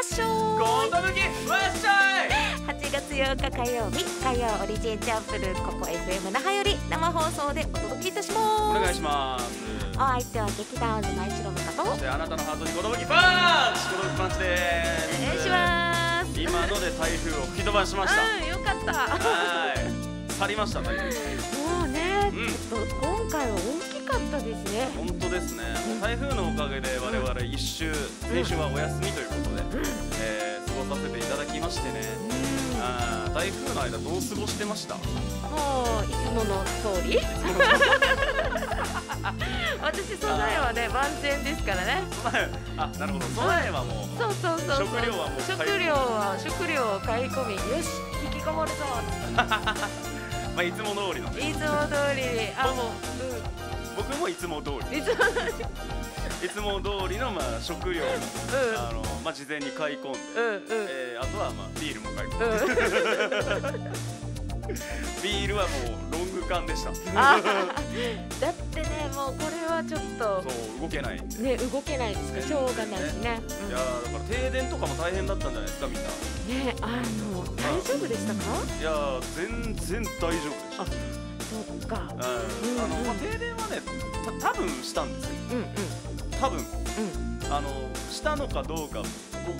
っしょーことぶきわっしょい8月8日火曜日火曜オリジンチャンプルここ FM 那覇より生放送でお届けいたしますお願いしますお相手は劇団オズ前城の方そしてあなたのハートにことぶきパンチことぶきパンチですお願いします今ので台風を吹き飛ばしましたうんよかったはい去りました台風ちょっと今回は大きかったですね。本当ですね。台風のおかげで我々一週先週はお休みということで、うん、えー、過ごさせていただきましてね、うん、あ台風の間どう過ごしてましたもういつもの通り 私備えはね万全ですからねあなるほど備えはもうそうそうそう食料はもう食料は食料を買い込みよし引きこもるぞ まあいつも通りの、いつも通りあもう、うん僕もいつも通りいつもいつも通りのまあ食料も、うんあのまあ、事前に買い込んで、うんうんえーあとはまあビールも買い込んで、ビールはもうロング缶でしたあ だってねもうこれはちょっとそう動けないんで、ね動けないですかしょうがないしねいやだから停電とかも大変だったんじゃないですかみんなねあの大丈夫でしたかいや全然大丈夫でしたそっか、うんあのまあ、停電はねた多分したんですよ、うんうん、多分、うん、あのしたのかどうか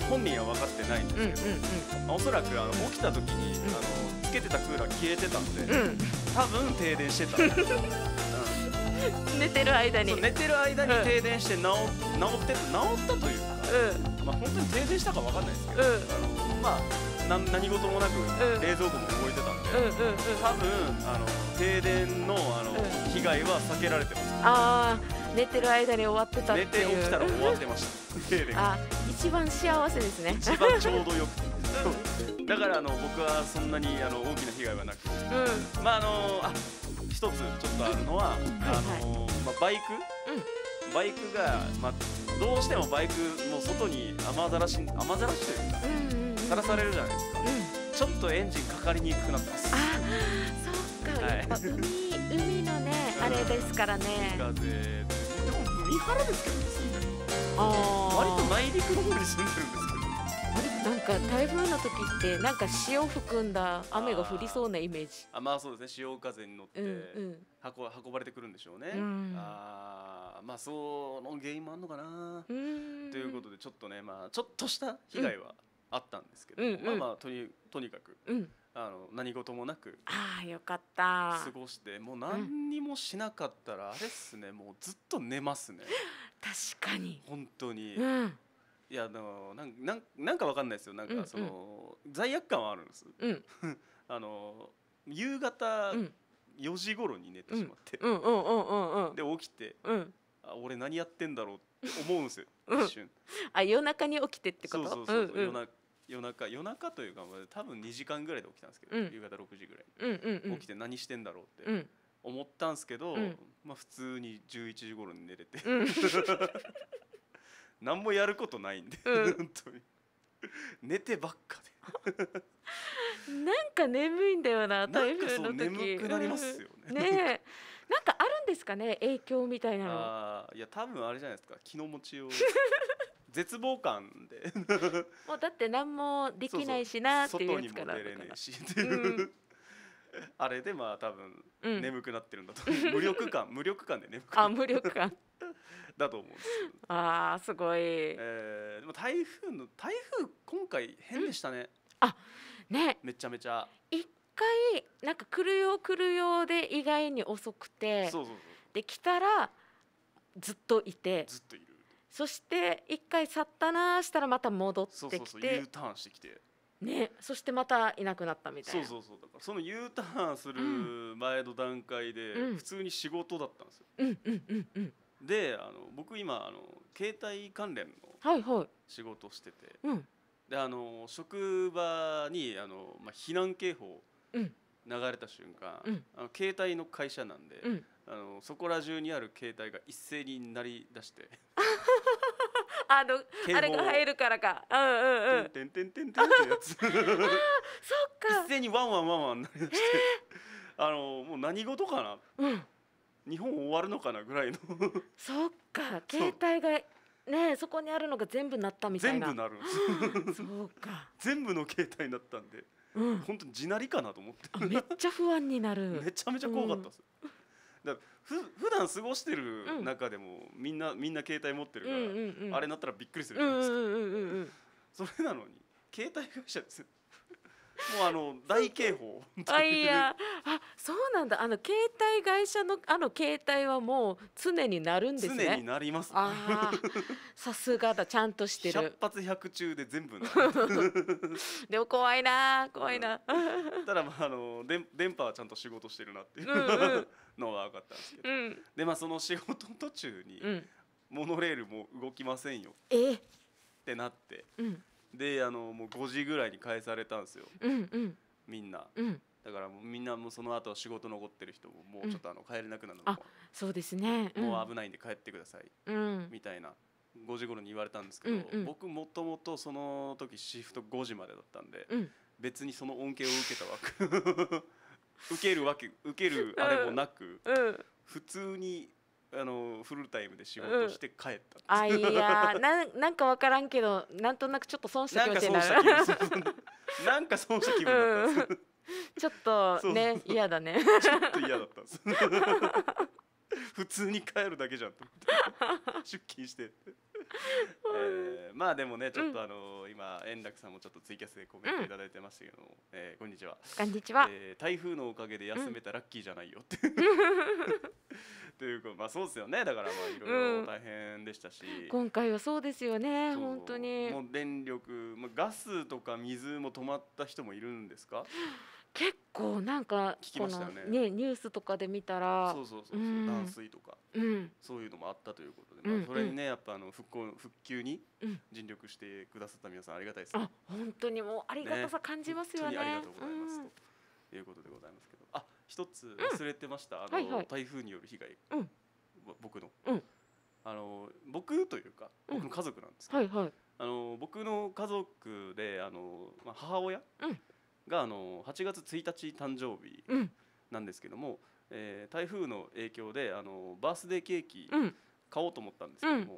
本人は分かってないんですけど、うんうんうんまあ、おそらくあの起きた時に、うん、あのつけてたクーラー消えてたんで、うん、多分停電してた うん、寝てる間に寝てる間に停電して治,、治って治ったというか、うん、まあ本当に停電したか分かんないですけど、あのまあ何事もなく冷蔵庫も動いてたんで、多分あの停電のあの、被害は避けられてますああ寝てる間に終わってたって寝て起きたら終わってました停電あ一番幸せですね一番ちょうどよくだからあの僕はそんなにあの大きな被害はなく、うん、まああのあ一つちょっとあるのは、あのまあ、バイク、うん、バイクが、まあ、どうしてもバイクも外に雨ざらし雨ざらしというか、うんうんさらされるじゃないですか、ちょっとエンジンかかりにくくなってますあそっか、はい、やっぱ海海のねあれですからね風でも海原ですけどねあ割と内陸の方に住んでるんですけどなんか台風の時ってなんか潮含んだ雨が降りそうなイメージあまあそうですね潮風に乗って運ばれてくるんでしょうね、うん、あまあその原因もあるのかなということでちょっとねまあちょっとした被害は、うんあったんですけど、うんうん、まあまあとにとにかく、うん、あの何事もなくああよかった過ごしてもう何にもしなかったら、あれっすねもうずっと寝ますね確かに本当に、うん、いやあのなんなんなんかわかんないですよなんかその、うんうん、罪悪感はあるんです、うん、あの夕方4時頃に寝てしまって、で起きて、あ俺何やってんだろうって思うんですよ、一瞬あ夜中に起きてってことそうそうそう、夜中夜中夜中というか多分2時間ぐらいで起きたんですけど、うん、夕方6時ぐらい、うんうんうん、起きて何してんだろうって思ったんですけど、うん、まあ、普通に11時ごろに寝れて、うん、何もやることないんで、本当に寝てばっかで なんか眠いんだよな台風の時眠くなりますよねねなんかあるんですかね影響みたいなのいや多分あれじゃないですか気の持ちを 絶望感でもうだって何もできないしなっていうやつから外にも出れねえしっていう、うん、あれでまあ多分眠くなってるんだとう、ん、無力感 無力感で眠くなってるあ無力感だと思うんですあーすごい、えー、でも台風の台風今回変でしたね、うん、あねめちゃめちゃ一回なんか来るよ来るよで意外に遅くてそうそうそうで来たらずっといてずっといるそして一回去ったなしたらまた戻ってきてそうそうそう U ターンしてきてねそしてまたいなくなったみたいなそうそうそうだからその U ターンする前の段階で、普通に仕事だったんですよ、うんうんうんうんであの僕今あの携帯関連の仕事してて、はいはいうん、であの職場にあの、まあ、避難警報流れた瞬間、うん、あの携帯の会社なんで、うん、あのそこら中にある携帯が一斉になり出して あのあれが入るからかうんうんうんてんてんてんてんってやつあそっか一斉にワンワンワンワンなりだして、えー、あのもう何事かな、うん、日本終わるのかなぐらいのそっか携帯がねそこにあるのが全部なったみたいな全部なるそうか 全部の携帯になったんで、うん、本当に地鳴りかなと思ってめっちゃ不安になる めちゃめちゃ怖かったです、うんだふ普段過ごしてる中でも、みんなみんな携帯持ってるから、あれなったらびっくりするじゃないですか、それなのに携帯会社ですもうあの大警報あいや あそうなんだあの携帯会社のあの携帯はもう常になるんですね常になりますあ さすがだちゃんとしてる百発百中で全部 でも怖いな怖いな、ただまああの電電波はちゃんと仕事してるなっていう、うん、のが分かったんですけど、うん、でまあその仕事途中に、モノレールも動きませんよえ。ってなって、うんであのもう5時ぐらいに返されたんですよ、うんうんみんな、うんだからもうみんなもうその後仕事残ってる人ももうちょっとあの帰れなくなるのも、あそうですね、うんもう危ないんで帰ってください、うんみたいな5時頃に言われたんですけど、うんうん僕もともとその時シフト5時までだったんで、うん別にその恩恵を受けたわけ 受けるわけ受けるあれもなく、うん普通にあのフルタイムで仕事して帰った、うん、あいやなんなんか分からんけどなんとなくちょっと損した気持ちになるなんか損した気分だった、ちょっとね嫌だねちょっと嫌だったんです 普通に帰るだけじゃんと思って出勤して。えー、まあでもねちょっとあの、今円楽さんもちょっとツイキャスでコメントいただいてましたけどうん、えー、こんにちはこんにちは、えー、台風のおかげで休めたラッキーじゃないよって、うん、というかまあそうですよねだからまあいろいろ大変でしたし、うん、今回はそうですよね本当にもう電力まあガスとか水も止まった人もいるんですか 結構なんかこのねニュースとかで見たらそうそうそうそう、断水とか、うん、そういうのもあったということまあ、それにね、やっぱあの復興復旧に尽力してくださった皆さんありがたいです、ね、うん、本当にもうありがたさ感じますよね。ねありがとうございます、うん、ということでございますけど、あ一つ忘れてました、うん、あの、はいはい、台風による被害、うん、僕の、あの僕というか僕の家族なんですけど、はいはい、あの僕の家族であの、まあ、母親が、あの8月1日誕生日なんですけども、えー、台風の影響であのバースデーケーキ、うん買おうと思ったんですけども、うん、ちょ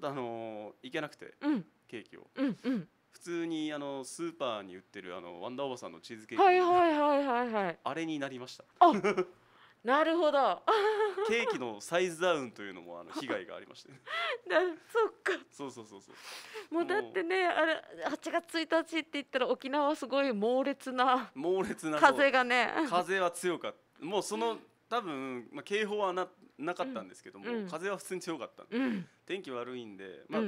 っとあの行けなくて、うん、ケーキを、うんうん、普通にあのスーパーに売ってるあのワンダーおばさんのチーズケーキ、はいはいはいはいはい、あれになりました。なるほど ケーキのサイズダウンというのもあの被害がありましてだ そっかそうそうそうそうもうだってねあれ8月1日って言ったら沖縄すごい猛烈な猛烈な風がね 風は強かったもうその多分、まあ、警報はなっなかったんですけども、風は普通に強かった、で、天気悪いんで、まあ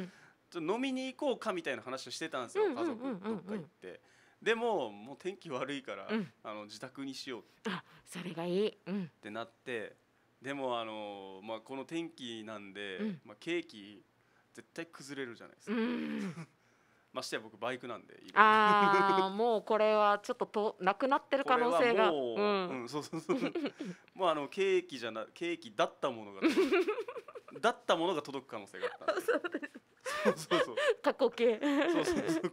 ちょ飲みに行こうかみたいな話をしてたんですよ家族どっか行って。でももう天気悪いから、あの自宅にしようあそれがいい、ってなってでもあの、まあ、この天気なんで、まあ、ケーキ絶対崩れるじゃないですか、ましてや僕バイクなんでああもうこれはちょっととなくなってる可能性が もう、うん、うん、そうそうそう もうあのケーキじゃなケーキだったものが だったものが届く可能性があったそうそうそう過去形そうそうそう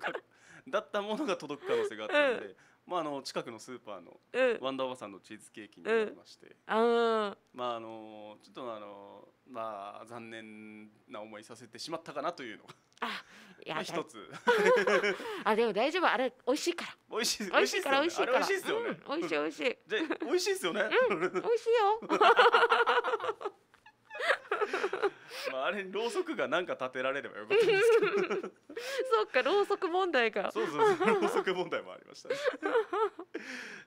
だったものが届く可能性があったので、うん、まああの近くのスーパーのワンダーおばさんのチーズケーキになりまして、うん、あまああのちょっとあのまあ残念な思いさせてしまったかなというのがあいや一つ あでも大丈夫あれ美味しいから美味しい美味しいから美味しいから美味しいですよね、美味しい美味しいじ美味しいですよね、美味しいよ まああれろうそくがなんか立てられればよかったんですけど そうかろうそく問題がそうそうそうろうそく問題もありました、ね、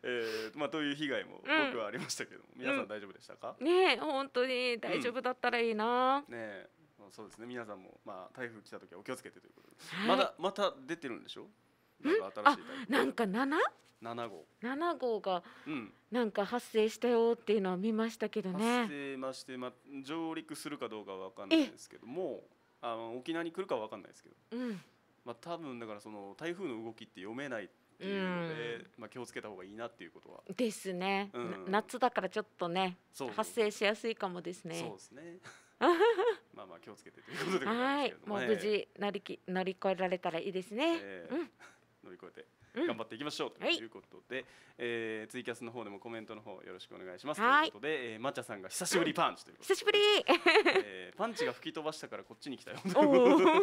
えー、まあという被害も僕はありましたけど、うん、皆さん大丈夫でしたか、ね本当に大丈夫だったらいいな、ねそうですね皆さんもまあ台風来た時はお気をつけてということで、はい、まだまた出てるんでしょなんか新しいなんか 7? 7号7号がなんか発生したよっていうのは見ましたけどね、発生まして、ま、上陸するかどうかは分かんないですけどもあの沖縄に来るかは分かんないですけど、うんまあ、多分だからその台風の動きって読めないっていうので、うん、まあ、気をつけた方がいいなっていうことはですね、うん、夏だからちょっとねそう発生しやすいかもですねそうですね あまあ気をつけてということではい、もう無事乗りき乗り越えられたらいいですね。えー、うん、乗り越えて。頑張っていきましょう、ということで、はい、えー、ツイキャスの方でもコメントの方よろしくお願いします、はい、ということで、えー、抹茶さんが久しぶりパンチということで、うん、久しぶり、えー、パンチが吹き飛ばしたからこっちに来たよありがとうございます、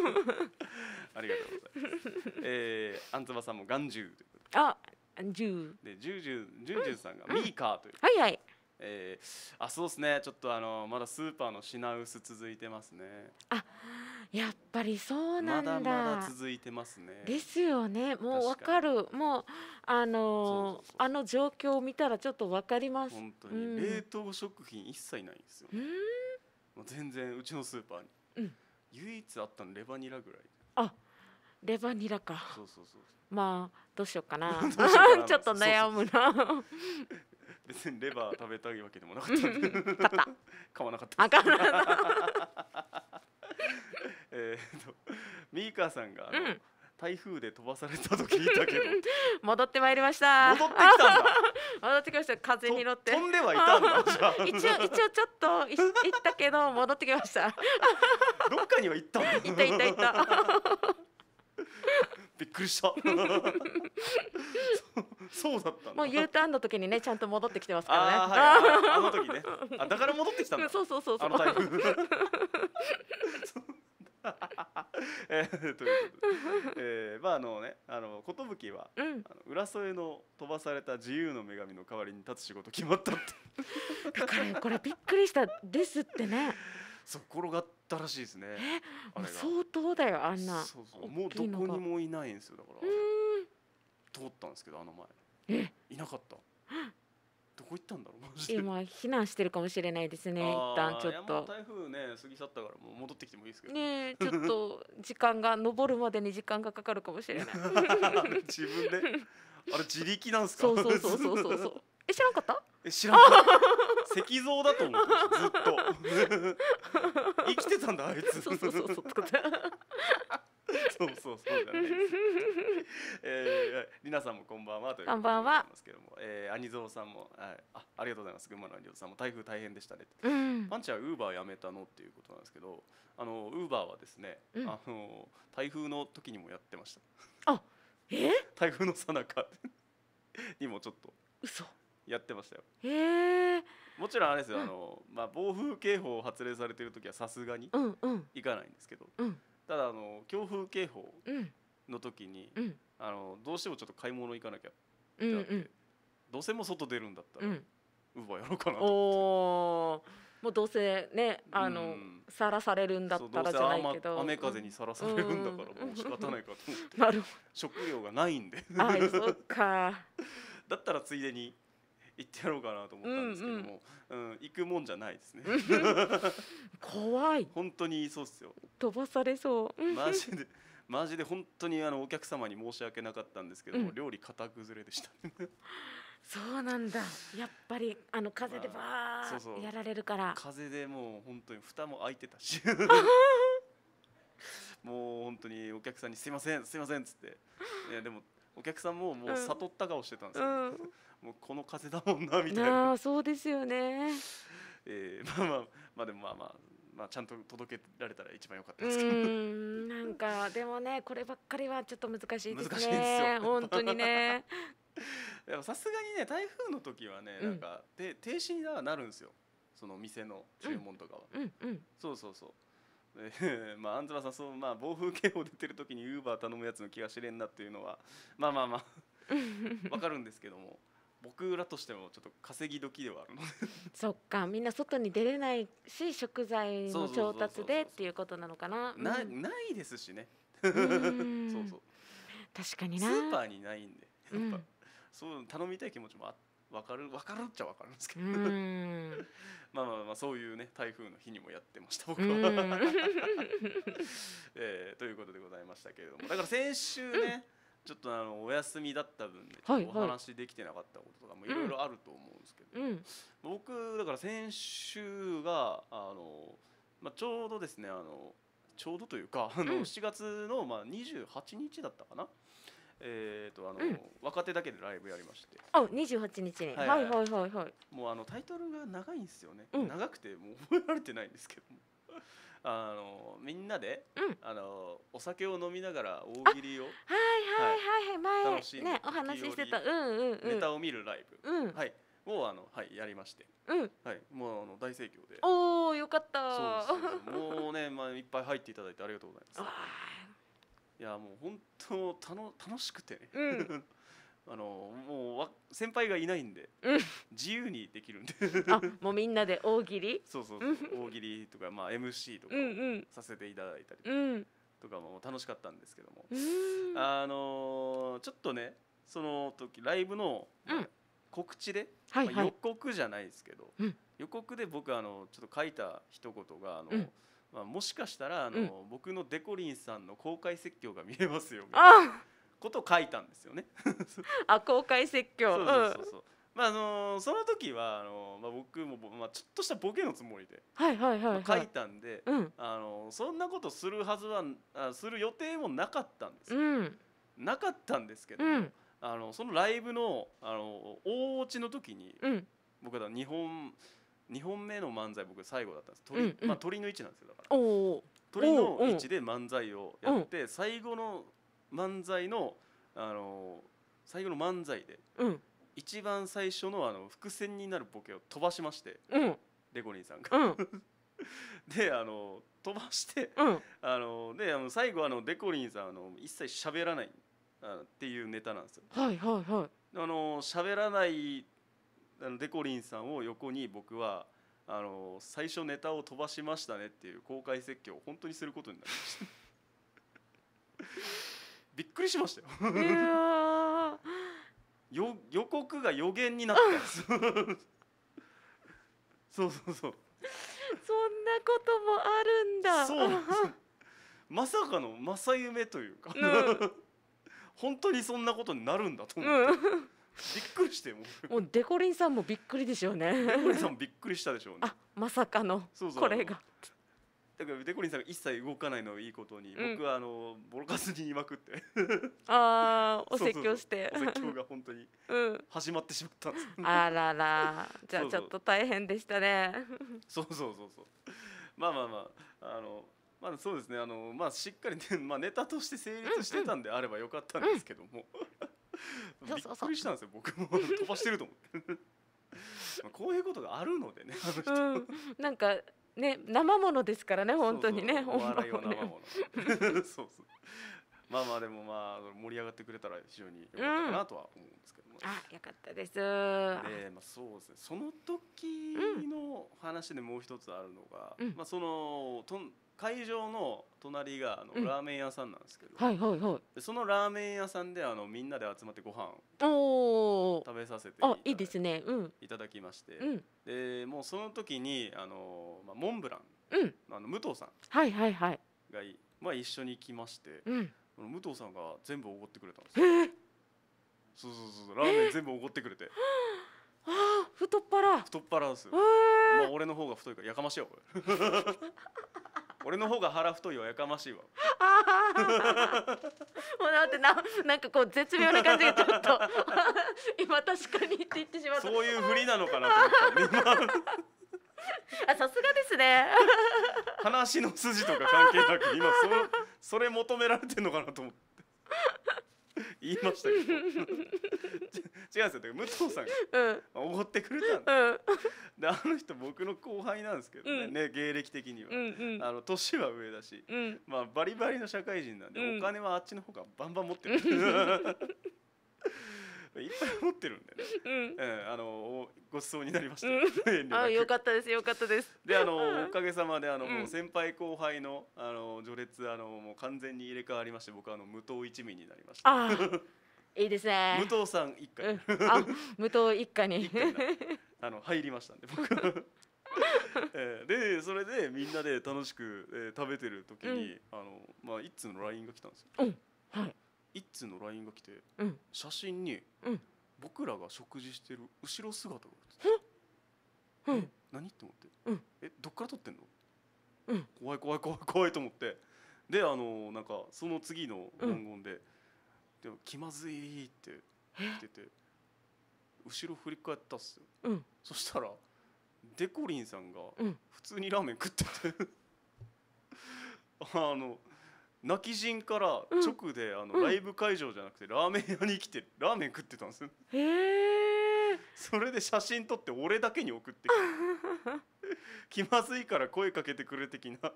えー、あんつばさんも眼中ということであ、ジューでジュージュージュージューさんがミーカーという、うん、はいはいえー、あそうですねちょっとあのまだスーパーの品薄続いてますねあやっぱりそうなんだまだまだ続いてますねですよねもうわかるもうあのあの状況を見たらちょっとわかります本当に、うん、冷凍食品一切ないんですよ、ね、もう全然うちのスーパーに、うん、唯一あったのレバニラぐらいあレバニラかそうそうそうまあどうしようかな ちょっと悩むな別にレバー食べたいわけでもなかったん買った 買わなかったあかん えっとミーカーさんがうん台風で飛ばされたと聞いたけど 戻ってまいりました戻ってきたんだ戻ってきました風に乗って飛んではいたんだ一応一応ちょっと行ったけど戻ってきましたどっかには行った行った行った行ったびっくりした そうだったもう U ターンの時にねちゃんと戻ってきてますからねあはいあ、あの時ねあだから戻ってきたんだ そうそうそうそうあの台風 えことで、えまああのねあの寿は、うん、あの浦添の飛ばされた自由の女神の代わりに立つ仕事決まったってだからこれびっくりしたですってねそう転がっったらしいですねあ相当だよあんなそうそうもうどこにもいないんですよだから通ったんですけどあの前いなかったどこ行ったんだろうマジで今避難してるかもしれないですね一旦ちょっと台風ね過ぎ去ったからもう戻ってきてもいいですけどねちょっと時間が登るまでに時間がかかるかもしれない 自分であれ自力なんですかそうそうそうそうそうそう え知らんかったえ知らんかった 石像だと思うずっと 生きてたんだあいつそうそうそうそうそうそうそうじゃなえー、りなさんもこんばんはというこんばんは。ますけども、えー、アニゾウさんも、はい、あ、ありがとうございます。群馬のアニゾウさんも台風大変でしたね。うん、パンチはウーバーやめたのっていうことなんですけど、あのウーバーはですね、うん、あの台風の時にもやってました。あ、え？台風のさなかにもちょっと嘘やってましたよへえもちろんあれですよ、あのまあ、暴風警報発令されてる時はさすがに行かないんですけど、うんただあの強風警報の時に、うんあのどうしてもちょっと買い物行かなきゃってうんうんどうせも外出るんだったうら、んウーバーやろうかなとおーもうどうせねあのさら、されるんだったらじゃないけど雨風にさらされるんだからもう仕方ないかと思って、なる食料がないんであそっか だったらついでに行ってやろうかなと思ったんですけども、うん、うんうん、行くもんじゃないですね 怖い本当にそうっすよ飛ばされそうマジでマジで本当にあのお客様に申し訳なかったんですけども、うん、料理型崩れでしたそうなんだやっぱりあの風でバーッやられるから、風でもう本当に蓋も開いてたし もう本当にお客さんに「すいませんすいません」っつっていやでもお客さんももう悟った顔してたんですよ、うんもうこの風だもんなみたいなそうですよね、えー、まあまあまあでもまあまあまあ、ちゃんと届けられたら一番良かったですけどなんかでもねこればっかりはちょっと難しいですね本当にねで もさすがにね台風の時はねなんか、うん、で停止になるんですよその店の注文とかは、うんうんうん、そうそうそう まあ、あんずさんそう、まあ、暴風警報出てる時にウーバー頼むやつの気が知れんなっていうのはまあまあまあ わかるんですけども僕らとしてもちょっと稼ぎ時ではあるのでそっかみんな外に出れないし食材の調達でっていうことなのかななないですしねそうそう確かになスーパーにないんでやっぱ、うんそう頼みたい気持ちもあ分かる分かるっちゃ分かるんですけど まあまあまあそういうね台風の日にもやってました僕は えー、ということでございましたけれどもだから先週ね、うん、ちょっとあのお休みだった分でお話できてなかったこととかもいろいろあると思うんですけど、僕だから先週があの、まあ、ちょうどですねあのちょうどというかあの7月のまあ28日だったかな、えっ、ー、とあの、うん、若手だけでライブやりましてあ28日に、はい、はいはいはいはいもうあのタイトルが長いんですよね、うん、長くてもう覚えられてないんですけど あのみんなで、うん、あのお酒を飲みながら大喜利をはいはいはいはい、はい、前ねお話ししてたうんうん、ネタを見るライブ、うん、はいをあのはいやりまして、うん、はいもうあの大盛況でおおよかったそうですもうねまあいっぱい入っていただいてありがとうございます。いやもう本当たの楽しくてね、うん、あのもうわ先輩がいないんで、うん、自由にできるんであもうみんなで大喜利そうそう大喜利とか、まあ、MC とかさせていただいたりとかも楽しかったんですけども、うん、あのちょっとねその時ライブの告知で、はいはい、まあ、予告じゃないですけど、予告で僕あのちょっと書いた一言があの、まあ、もしかしたらあの、うん僕のデコリンさんの公開説教が見えますよみたいなことを書いたんですよね。あ公開説教そうそうそうそうまああのその時はあのまあ、僕も、まあ、ちょっとしたボケのつもりで、はいはいはい、書いたんで、うんあのそんなことするはずはあする予定もなかったんですうんなかったんですけど、うんあのそのライブのあの大落ちの時にうん僕は日本2本目の漫才僕最後だったんです鳥,、うんうんまあ、鳥の位置なんですよだから鳥の位置で漫才をやって最後の漫才の、あのー、最後の漫才で、一番最初のあの伏線になるボケを飛ばしまして、うん、レゴリンさんが、うん。であのー飛ばして、うん、あのであの最後あのデコリンさんあの一切喋らないあっていうネタなんですよ。はいはいはい。あの喋らないあのデコリンさんを横に僕はあの最初ネタを飛ばしましたねっていう公開説教を本当にすることになりましたびっくりしましたよよ予告が予言になったんですそうそうそうそんなこともあるんだそうまさかの正夢というか、うん、本当にそんなことになるんだと思って、うんびっくりしてもうもうデコリンさんもびっくりでしょうねデコリンさんもびっくりしたでしょうねあまさかのこれがだからデコリンさんが一切動かないのをいいことに、うん、僕はあのボロカスに言いまくってああ お説教してお説教が本当に 始まってしまったんです、うん、あららじゃあちょっと大変でしたね そうそうそうそうまあまあまああのまあそうですねあのまあしっかりね、まあ、ネタとして成立してたんであればよかったんですけども、うんびっくりしたんですよ僕も飛ばしてると思って まあこういうことがあるのでねあの人、うん、なんかね生ものですからね本当にねそうそうお笑いは生もの そうそうまあまあでもまあ盛り上がってくれたら非常に良かったかなとは思うんですけども、ね、うん、あ良かったですで、まあ、そうですねその時の話でもう一つあるのが、うん、まあそのとん会場の隣があの、ラーメン屋さんなんですけど、はいはいはい、そのラーメン屋さんであのみんなで集まってご飯お食べさせてあいいですね、うん、いただきまして、うん、でもうその時にあの、まあ、モンブラン、うん、あの武藤さんはいはいはいが、まあ、一緒に来まして、うん、武藤さんが全部おごってくれたんですよ、えー、そうそうそうラーメン全部おごってくれて。えーあ太っ腹太っ腹ですよ、えー、まあ俺の方が太いからやかましいよこれ俺の方が腹太いわやかましいわああもうだってななんかこう絶妙な感じがちょっと今確かにって言ってしまったそういうふりなのかなと思ったあさすがですね話の筋とか関係なく今そそれ求められてるのかなと思って。言いましたけど 違うんですよ武藤さんがおご、ってくれたんで,、であの人僕の後輩なんですけどね,、ね芸歴的には、あの年は上だし、まあ、バリバリの社会人なんで、お金はあっちの方がバンバン持ってる いっぱい持ってるんでね、うん、うん、あのご馳走になりました、うん、あよかったですよかったですであのおかげさまであの、もう先輩後輩のあの序列あのもう完全に入れ替わりまして僕はあの無党一味になりましたいいですね 無党さん一家、うん、あ無党一家にあの入りましたんで僕 えでそれでみんなで楽しく、えー、食べてる時に、うん、あのまあ一通のラインが来たんですよ、うん、はい一通の LINE が来て、うん、写真に、僕らが食事してる後ろ姿が写ってうん、何って思って、うん、えどっから撮ってんの、うん、怖い怖い怖い怖いと思ってであのなんかその次の文言で「でも気まずい」って言ってて後ろ振り返ったっすよ、そしたらデコリンさんが普通にラーメン食ってて あの。泣き陣から直で、あの、ライブ会場じゃなくてラーメン屋に来てラーメン食ってたんですへえ それで写真撮って俺だけに送ってき 気まずいから声かけてくれ的な確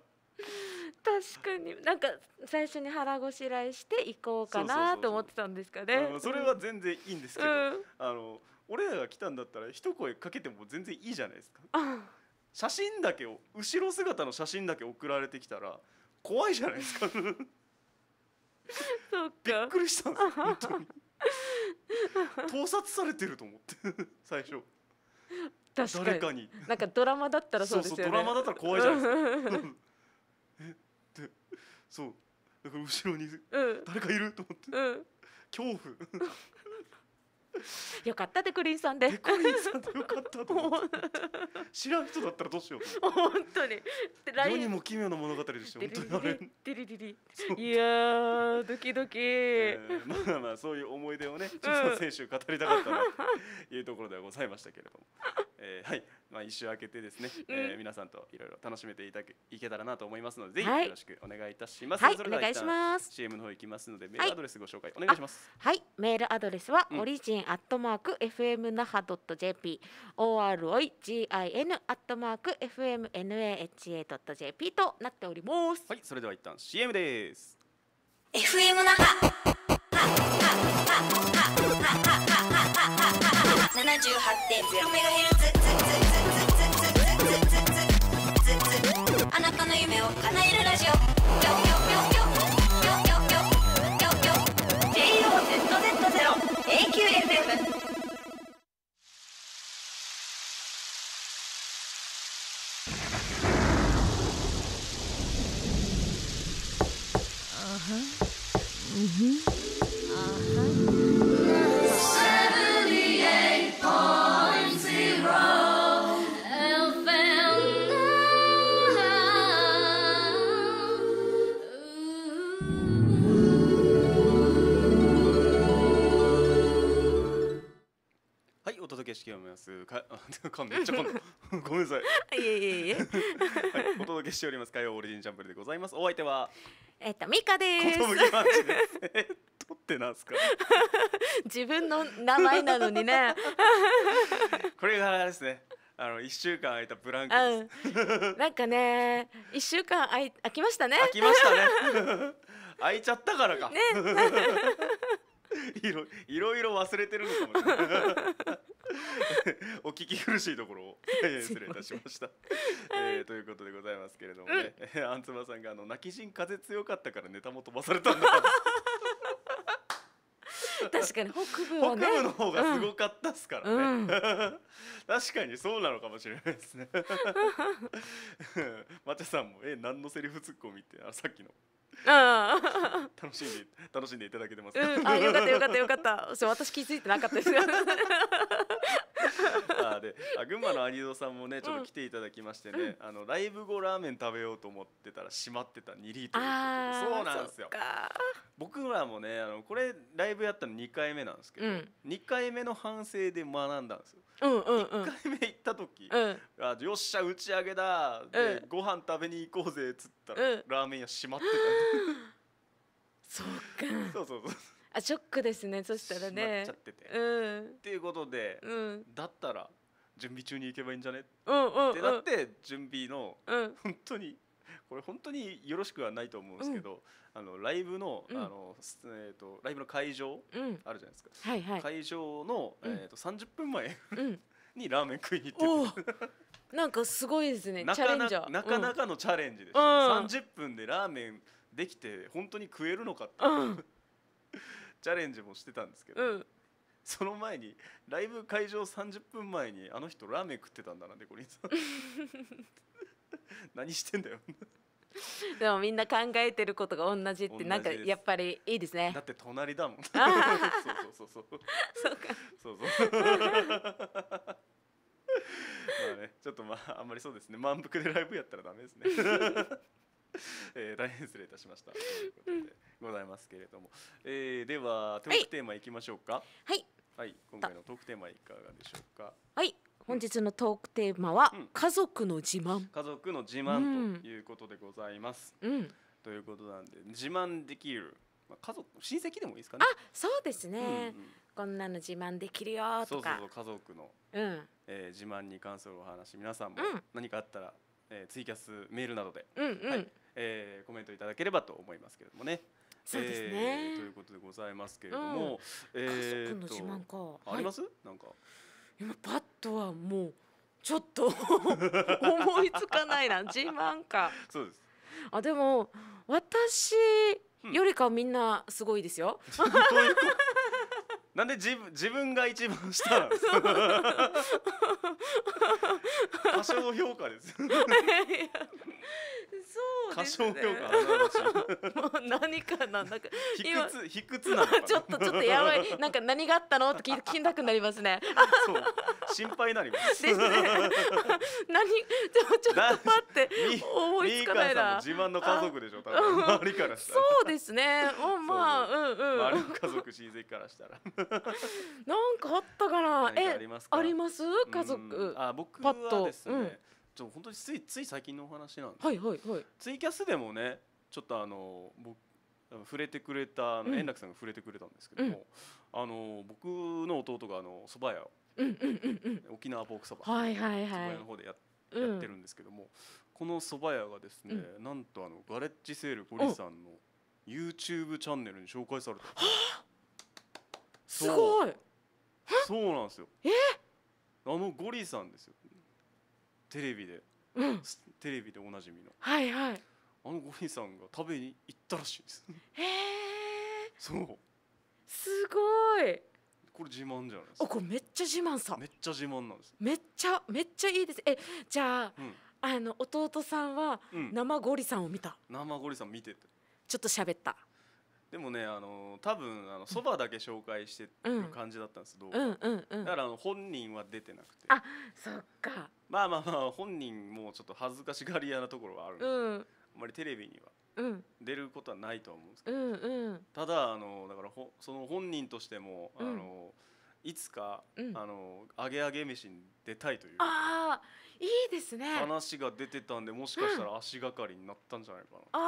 かになんか最初に腹ごしらえして行こうかなと思ってたんですかねそれは全然いいんですけど、うん、あの俺らが来たんだったら一声かけても全然いいじゃないですか写真だけを後ろ姿の写真だけ送られてきたら怖いじゃないですかそうびっくりしたんですよ本当に盗撮されてると思って最初確かに誰かになんかドラマだったらそうですよねそうそうドラマだったら怖いじゃないですかえってそうだから後ろに誰かいると思って、うん、恐怖よかったでクリンさんで。デコリンさんでよかったと思って。知らん人だったらどうしよう 本当に。世にも奇妙な物語ですよ。本当にあれ。デリリリ。いやドキドキ、えー、まあまあそういう思い出をね、ちょっと選手語りたかったなというところではございましたけれども。えー、はい。まあ、一周明けてですね、うん、えー、皆さんといろいろ楽しめていたいけたらなと思いますので、ぜひよろしくお願いいたします。はい、お願いします。CM の方行きますので、メールアドレスご紹介お願いします。はい、はい、メールアドレスは、オリジンアットマーク FM 那覇ドット JP、O R O I G I N アットマーク FM N A H A ドット JP となっております。はい、それでは一旦 CM です。FM 那覇。78.0メガヘ夢を叶えるラジオぴょんぴょんぴょんぴょんぴょんぴょんぴょんぴょんぴょん JOZZ0 AQFM Mm-hmm. お届けしておりますか めっちゃ噛んだ ごめんなさいいえいえいえ、はい、お届けしております火曜オリジンチャンプルでございますお相手はえっとミカですえっとってなんすか 自分の名前なのにねこれがですねあの一週間空いたブランク、うん、なんかね、一週間あい空きましたね。空きましたね。空いちゃったからか。ね。いろいろいろ忘れてるのかもしれないお聞き苦しいところを失礼いたしました、えー、ということでございますけれどもね、うん、あんつばさんがあの泣き人風強かったからネタも飛ばされたんだ確かに北部は、ね、北部の方がすごかったっすからね、うん 確かにそうなのかもしれないですねまちゃさんもえ何のセリフツッコミってあさっきの楽しんで楽しんでいただけてます、うん、あよかったよかったよかったそ私気づいてなかったです あであ群馬の有蔵さんもねちょっと来ていただきましてね、うん、あのライブ後ラーメン食べようと思ってたら閉まってた2リットルそうなんですよ僕らもねあのこれライブやったの2回目なんですけど、うん、2回目の反省で学んだんですよ、うんうんうん、1回目行った時、うん、あよっしゃ打ち上げだで、うん、ご飯食べに行こうぜっつったら、ラーメン屋閉まってたそうかそうそうそうあショックですねそしたらねしまっちゃってて、うん、っていうことで、うん、だったら準備中に行けばいいんじゃね、うんうん、ってなって準備の、うん、本当にこれ本当によろしくはないと思うんですけど、あのライブの,、あのえーと、ライブの会場、あるじゃないですか、はいはい、会場の、えーと、三十分前うん、にラーメン食いに行ってなんかすごいですねなかなかのチャレンジです、ね、十、0分でラーメンできて本当に食えるのかって、うん、チャレンジもしてたんですけど、うん、その前にライブ会場30分前にあの人ラーメン食ってたんだなでこリンさん 何してんだよでもみんな考えてることが同じってなんかやっぱりいいですねだって隣だもんそうそうそうそうそうそうそう まあねちょっとまああんまりそうですね満腹でライブやったらダメですね えー、大変失礼いたしましたということでございますけれども、えー、ではトークテーマいきましょうかはい、はい、今回のトークテーマいかがでしょうかはい本日のトークテーマは、うん、家族の自慢家族の自慢ということでございます、うん、ということなんで自慢できる、まあ、家族親戚でもいいですかねあそうですね、うんうん、こんなの自慢できるよとかそうそうそう家族の、うんえー、自慢に関するお話皆さんも何かあったら、うんえー、ツイキャスメールなどで、うんうん、はい、えー、コメントいただければと思いますけれどもね。そうですね、えー、ということでございますけれども、うん、えー、自慢かあります、なんか今パッとはもうちょっと 思いつかないな自慢かそうですあでも私よりかみんなすごいですよ。う んなんで自分自分が一番下なんですか過小評価です そうですね。過小評価。もう何かなんだか。卑屈卑屈な ちょっとちょっとやばい。なんか何があったのって聞きたくなりますね。そう。心配なります。ですね。何 でもちょっと待って思いつかないな自慢の家族でしょ多分周りからしたらそうですねもうまあうんうん周りの家族親戚からしたら なんかあったかなえありますあります家族あ僕はですねちょ本当についつい最近のお話なんですはいはいはいツイキャスでもねちょっとあの僕触れてくれた円楽さんが触れてくれたんですけども、あの僕の弟があの蕎麦屋を沖縄ポークそば、はいはいはい、そば屋の方でやっやってるんですけども、うん、この蕎麦屋がですね、うん、なんとあのガレッジセールゴリさんの YouTube チャンネルに紹介されたすごいそうなんですよえあのゴリさんですよテレビで、うん、テレビでおなじみのはいはいあのゴリさんが食べに行ったらしいですへえそうすごいこれ自慢じゃないですかおこれめっちゃ自慢さめっちゃ自慢なんですめっちゃめっちゃいいですえじゃあ、うん、あの弟さんは生ゴリさんを見た、うん、生ゴリさん見ててちょっと喋ったでもねあの多分あのそばだけ紹介してる感じだったんです、うん、どう、んうん、だからあの本人は出てなくてあそっかまあまあまあ本人もちょっと恥ずかしがり屋なところはあるうん、あんまりテレビには出ることはないと思うんですけど、うんうん、ただあのだからほその本人としても、あのいつか、うん、あの揚げ揚げ飯に出たいというあいいですね話が出てたんでもしかしたら足がかりになったんじゃないかな、うん、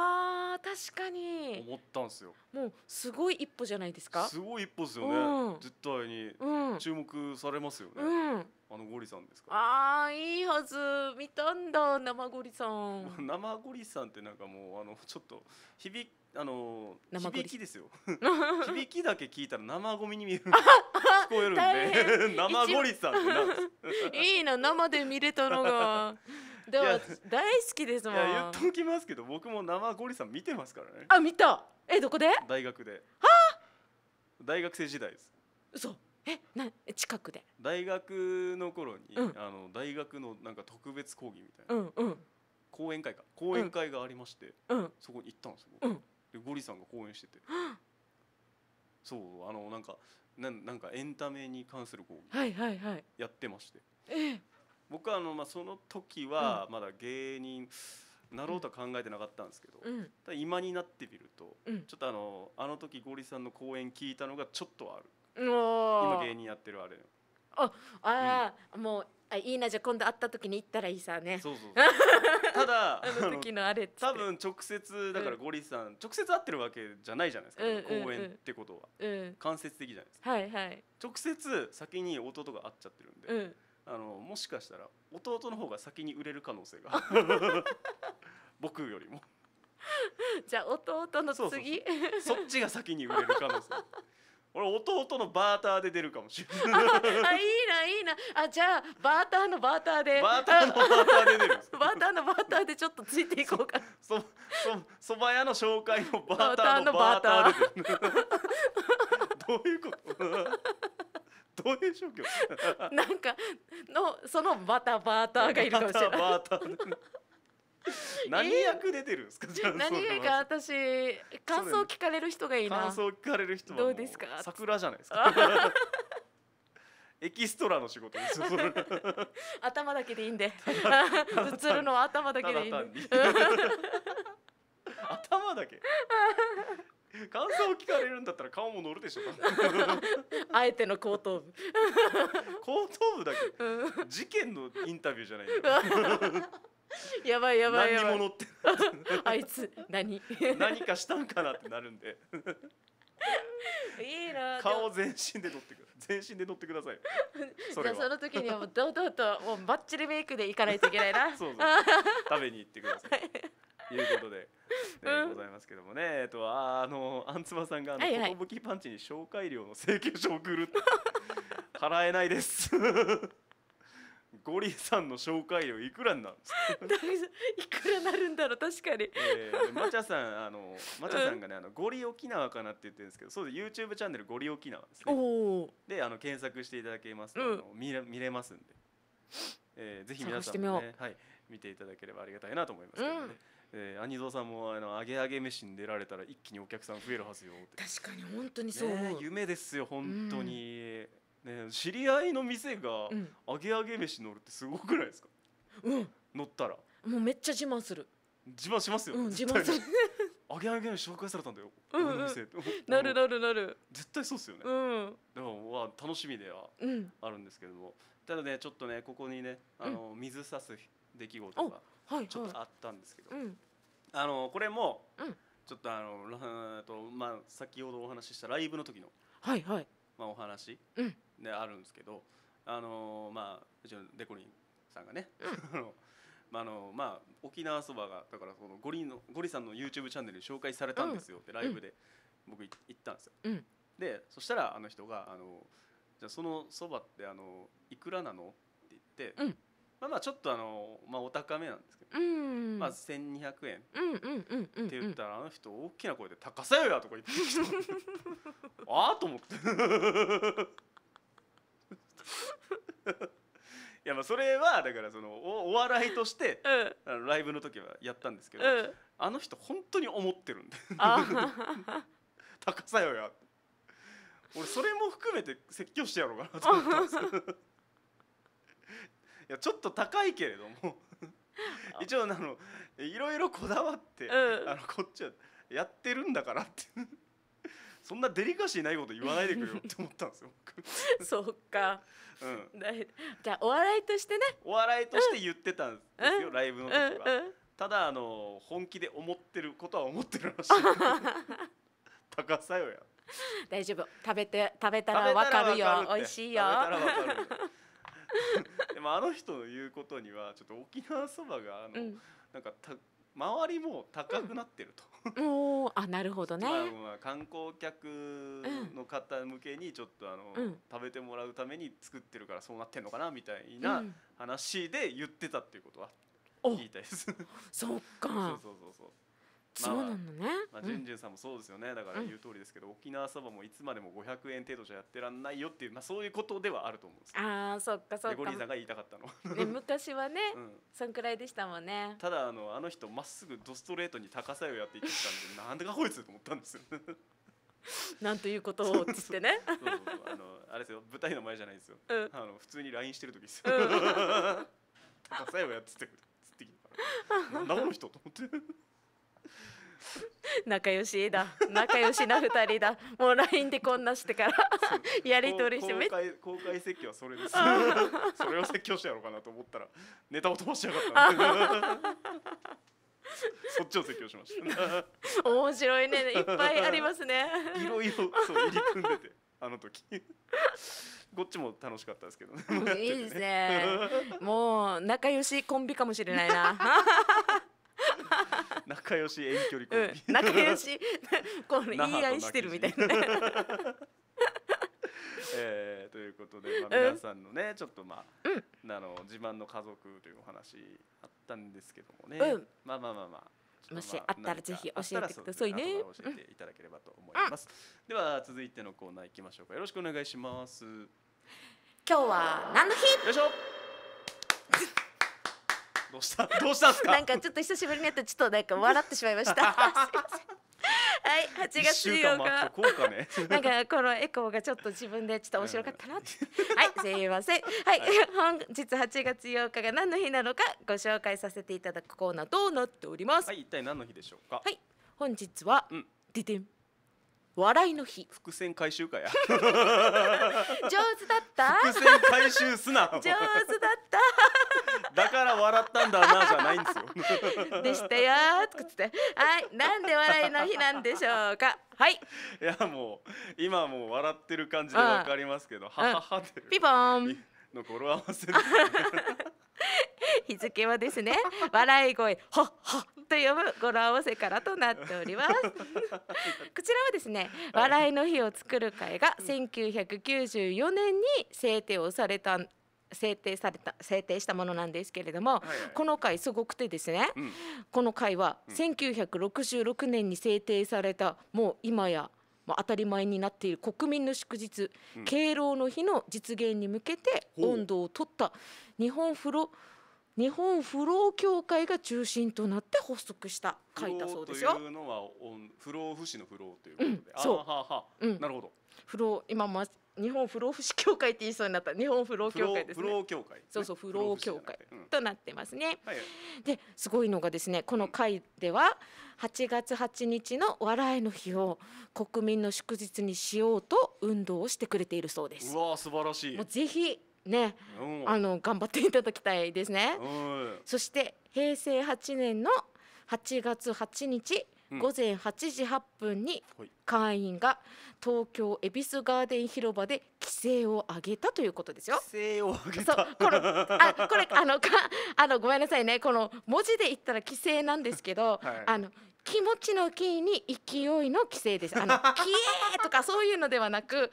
あ確かに思ったんですよもうすごい一歩じゃないですかすごい一歩ですよね、うん、絶対に注目されますよね、うんあのゴリさんですかああいいはず見たんだ生ゴリさん 生ゴリさんってなんかもうあのちょっと響あの響きですよ 響きだけ聞いたら生ゴミに見える聞こえるんで 生ゴリさんってなんいいな生で見れたのがでも大好きですもんいや言っときますけど僕も生ゴリさん見てますからねあ見たえどこで大学ではあ大学生時代です嘘えな近くで大学の頃に、うんあの大学のなんか特別講義みたいな、うんうん講演会か講演会がありまして、うんそこに行ったんですよ、うんでゴリさんが講演しててそうあのなんかなんなんかエンタメに関する講義はいはいはいやってましてえ僕はあの、まあ、その時はまだ芸人なろうとは考えてなかったんですけど、うん今になってみると、うんちょっとあのあの時ゴリさんの講演聞いたのがちょっとある今芸人やってるあれああ、うん、もうあいいなじゃあ今度会った時に行ったらいいさねそうそう ただあの時のあれ多分直接だからゴリさん、うん、直接会ってるわけじゃないじゃないですか、ね、うんうん、公演ってことは、うん、間接的じゃないですか、はいはい、直接先に弟が会っちゃってるんで、うん、あのもしかしたら弟の方が先に売れる可能性が 僕よりもじゃあ弟の次そっちが先に売れる可能性俺弟のバーターで出るかもしれないあいいないいなあじゃあバーターのバーターでバーターのバーターで出る バーターのバーターでちょっとついていこうかそそそば屋の紹介のバーターのバーターで出るどういうことどういう状況なんかのそのバターバーターがいるかもしれないバタバタ 何役出てるんですか、えー、何がか私感想聞かれる人がいいな感想聞かれる人はどうですか桜じゃないですか エキストラの仕事です 頭だけでいいんで映るのは頭だけでいい頭だけ感想を聞かれるんだったら顔も乗るでしょうあえての後頭部後頭部だけ、うん、事件のインタビューじゃない やばいやばいやばい何にって あいつ何 何かしたんかなってなるんでいいな顔全身で乗ってく全身で乗ってくださいじゃあその時にはもう堂々ともうバッチリメイクで行かないといけないなそうそう食べに行ってください、いうことで、ね、うん、ございますけどもね、えっと、あの、あんつばさんが、あの、はいはい、パンチに紹介料の請求書を送る。払えないですゴリさんの紹介料いくらになるんですかいくらなるんだろう確かに、えー、マチャさんあのマチャさんがね、あのゴリ沖縄かなって言ってるんですけどそうです YouTube チャンネルゴリ沖縄ですねであの検索していただけますと、うん、見れ見れますんで、えー、ぜひ皆さんも、ね、はい、見ていただければありがたいなと思いますけどね、うんえー、兄蔵さんもあの揚げ揚げ飯に出られたら一気にお客さん増えるはずよ確かに本当にそう、ね、夢ですよ本当に、うんね、知り合いの店がう揚げ揚げ飯乗るってすごくないですかうん乗ったらもうめっちゃ自慢する自慢しますよ、うん自慢する 揚げ揚げ飯紹介されたんだよ、うんうんこの店なるなるなる絶対そうっすよね、うんでもまあ楽しみではあるんですけどもただねちょっとねここにねあの、水さす出来事がはいちょっとあったんですけど、いあのこれも、うんちょっとあのらえっとまあ先ほどお話ししたライブの時のはいはいまあお話うんであるんですけどあのまあうちのデコリンさんがね、まあのまあ、沖縄そばがだからそのゴリのゴリさんの YouTube チャンネルに紹介されたんですよってライブで僕行ったんですよ。うん、でそしたらあの人が「あのじゃそのそばってあのいくらなの?」って言って、うん、まあまあちょっとあの、まあ、お高めなんですけど、うんうん、まあ、1200円って言ったらあの人大きな声で「高さよや!」とか言って ああと思って いやまあそれはだからそのおお笑いとして、うんあのライブの時はやったんですけど、うんあの人本当に思ってるんで 高さよや俺それも含めて説教してやろうかなと思ったんです いやちょっと高いけれども一応あのいろいろこだわって、うんあのこっちはやってるんだからってそんなデリカシーないこと言わないでくれよ って思ったんですよそうか、うん、じゃあお笑いとしてねお笑いとして言ってたんですよ、うん、ライブの時は、うんうん、ただあの本気で思ってることは思ってるらしい 高さよや大丈夫食べて食べたらわかるよ美味しいよでもあの人の言うことにはちょっと沖縄そばがあの、うん、なんかた周りも高くなってると、おあなるほどね、まあ、観光客の方向けにちょっとあの、うん、食べてもらうために作ってるからそうなってんのかなみたいな話で言ってたっていうことは言いたいです、うん、そっかそうそうそうそうそうなのね、まあ、ジェンジェンさんもそうですよねだから言う通りですけど、うん、沖縄そばもいつまでも500円程度じゃやってらんないよっていう、まあ、そういうことではあると思うんですああそっかそっかゴリさが言いたかったの、ね、昔はね、うん、そんくらいでしたもんねただあのあの人まっすぐドストレートに高さをやっていってたんでなんでかこいつと思ったんですよ なんということをつってね。そうそうそうあのあれですよ舞台の前じゃないですよ。うん、あの普通にラインしてる時ですよ。高さをやっててつってきた。なんだこの人と思って。仲良しだ仲良しな二人だもう LINE でこんなしてからやり取りしてめっ公開公開説教はそれです それを説教してやろうかなと思ったらネタを飛ばしやがった そっちを説教しました面白いねいっぱいありますねいろいろそう入り組んでてあの時こっちも楽しかったですけどねいいですね もう仲良しコンビかもしれないな仲良し遠距離コンビ、うん、仲良し こう 言い合いしてるみたいな、ね。えー、ということで、まあ、皆さんのね、うん、ちょっとまあうん、あの自慢の家族というお話あったんですけどもね、うん、まあまあまあまあもしあったらぜひ教えてくださいね。教えていただければと思います。では続いてのコーナー行きましょうか。よろしくお願いします。今日は何の日？よいしょ。どうした どうしたんですかなんかちょっと久しぶりにやってちょっとなんか笑ってしまいました はい、八月四日。なんかこのエコーがちょっと自分でちょっと面白かったなって。はい、すいません。はい、本日八月8日が何の日なのかご紹介させていただくコーナーとなっております。はい、一体何の日でしょうか。はい、本日は、うん、でてん。笑いの日伏線回収かや上手だった伏線回収すな上手だっただから笑ったんだなじゃないんですよでしたよーつってはいなんで笑いの日なんでしょうかはいいやもう今もう笑ってる感じでわかりますけど、はははピポンの語呂合わせです、ね、日付はですね笑い声はっと呼ぶ語呂合わせからとなっております こちらはですね笑いの日を作る会が1994年に制定をされた制定された制定したものなんですけれども、はいこの回すごくてですね、うん、この回は1966年に制定された、うん、もう今やもう当たり前になっている国民の祝日、うん、敬老の日の実現に向けて温度を取った日本風呂日本フロ協会が中心となって発足した書いたそうですよ。というのは不老不死の不老ということで、うん、そう、はあはあ、うん、なるほど。不老今ま日本不老不死協会って言いそうになった日本不老協会ですね不老協会、ね、そうそう不老協会となってますね、うんはい、ですごいのがですねこの会では8月8日の笑いの日を国民の祝日にしようと運動をしてくれているそうですうわ素晴らしいもうぜひね、うん、あの頑張っていただきたいですね、そして平成8年の8月8日午前8時8分に会員が東京恵比寿ガーデン広場で規制を上げたということですよ。規制を上げた。このあこれあのか あのごめんなさいねこの文字で言ったら規制なんですけど、はい、あの。気持ちのキーに勢いの規制です。あの「キエー!」とかそういうのではなく